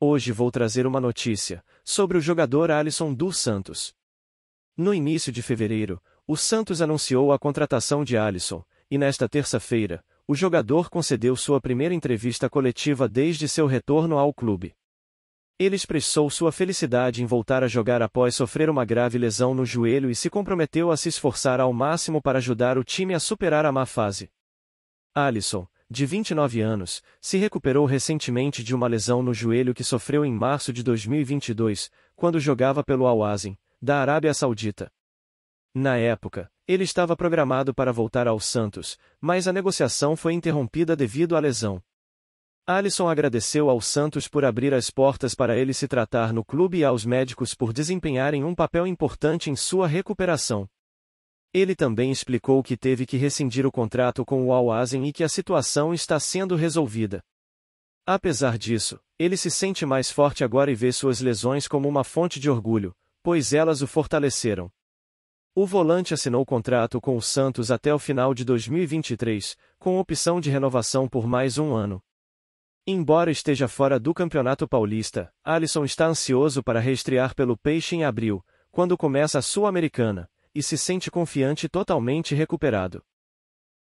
Hoje vou trazer uma notícia sobre o jogador Alisson dos Santos. No início de fevereiro, o Santos anunciou a contratação de Alisson, e nesta terça-feira, o jogador concedeu sua primeira entrevista coletiva desde seu retorno ao clube. Ele expressou sua felicidade em voltar a jogar após sofrer uma grave lesão no joelho e se comprometeu a se esforçar ao máximo para ajudar o time a superar a má fase. Alisson, de 29 anos, se recuperou recentemente de uma lesão no joelho que sofreu em março de 2022, quando jogava pelo Al-Azim, da Arábia Saudita. Na época, ele estava programado para voltar ao Santos, mas a negociação foi interrompida devido à lesão. Alisson agradeceu ao Santos por abrir as portas para ele se tratar no clube e aos médicos por desempenharem um papel importante em sua recuperação. Ele também explicou que teve que rescindir o contrato com o Al-Azen e que a situação está sendo resolvida. Apesar disso, ele se sente mais forte agora e vê suas lesões como uma fonte de orgulho, pois elas o fortaleceram. O volante assinou contrato com o Santos até o final de 2023, com opção de renovação por mais um ano. Embora esteja fora do Campeonato Paulista, Alisson está ansioso para reestrear pelo Peixe em abril, quando começa a Sul-Americana, e se sente confiante totalmente recuperado.